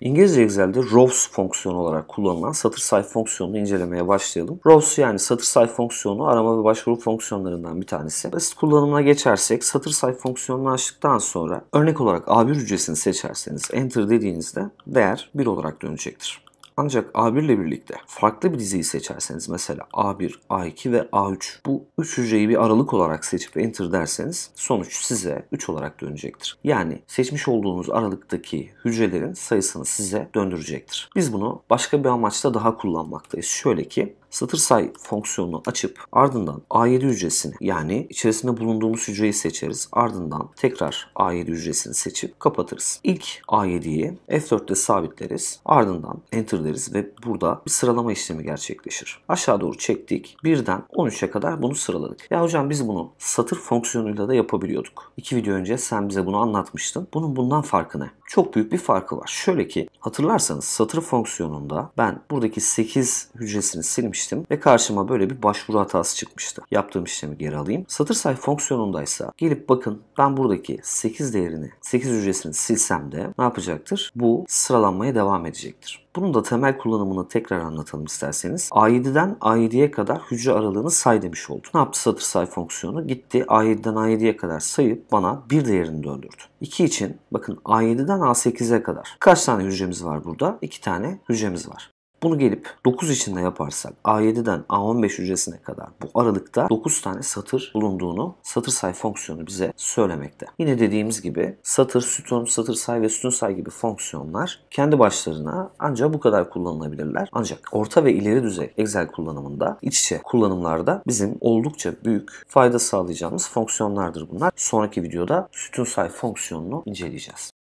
İngilizce Excel'de rows fonksiyonu olarak kullanılan satır sayf fonksiyonunu incelemeye başlayalım. Rows yani satır sayf fonksiyonu arama ve başvuru fonksiyonlarından bir tanesi. Basit kullanımına geçersek satır sayf fonksiyonunu açtıktan sonra örnek olarak A1 hücresini seçerseniz enter dediğinizde değer 1 olarak dönecektir. Ancak A1 ile birlikte farklı bir diziyi seçerseniz mesela A1, A2 ve A3 bu üç hücreyi bir aralık olarak seçip enter derseniz sonuç size 3 olarak dönecektir. Yani seçmiş olduğunuz aralıktaki hücrelerin sayısını size döndürecektir. Biz bunu başka bir amaçta daha kullanmaktayız. Şöyle ki satır say fonksiyonunu açıp ardından A7 hücresini yani içerisinde bulunduğumuz hücreyi seçeriz. Ardından tekrar A7 hücresini seçip kapatırız. İlk A7'yi F4'te sabitleriz. Ardından enter ederiz ve burada bir sıralama işlemi gerçekleşir. Aşağı doğru çektik. Birden 13'e kadar bunu sıraladık. Ya hocam biz bunu satır fonksiyonuyla da yapabiliyorduk. İki video önce sen bize bunu anlatmıştın. Bunun bundan farkı ne? Çok büyük bir farkı var. Şöyle ki hatırlarsanız satır fonksiyonunda ben buradaki 8 hücresini silmiştim ve karşıma böyle bir başvuru hatası çıkmıştı. Yaptığım işlemi geri alayım. Satır say fonksiyonundaysa gelip bakın ben buradaki 8 değerini 8 hücresini silsem de ne yapacaktır? Bu sıralanmaya devam edecektir. Bunun da temel kullanımını tekrar anlatalım isterseniz. A7'den A7'ye kadar hücre aralığını say demiş oldu. Ne yaptı satır say fonksiyonu? Gitti A7'den A7'ye kadar sayıp bana bir değerini döndürdü. 2 için bakın A7'den A8'e kadar. Kaç tane hücremiz var burada? 2 tane hücremiz var. Bunu gelip 9 içinde yaparsak A7'den A15 hücresine kadar bu aralıkta 9 tane satır bulunduğunu satır say fonksiyonu bize söylemekte. Yine dediğimiz gibi satır, sütun, satır say ve sütun say gibi fonksiyonlar kendi başlarına ancak bu kadar kullanılabilirler. Ancak orta ve ileri düzey Excel kullanımında iç içe kullanımlarda bizim oldukça büyük fayda sağlayacağımız fonksiyonlardır bunlar. Sonraki videoda sütun say fonksiyonunu inceleyeceğiz.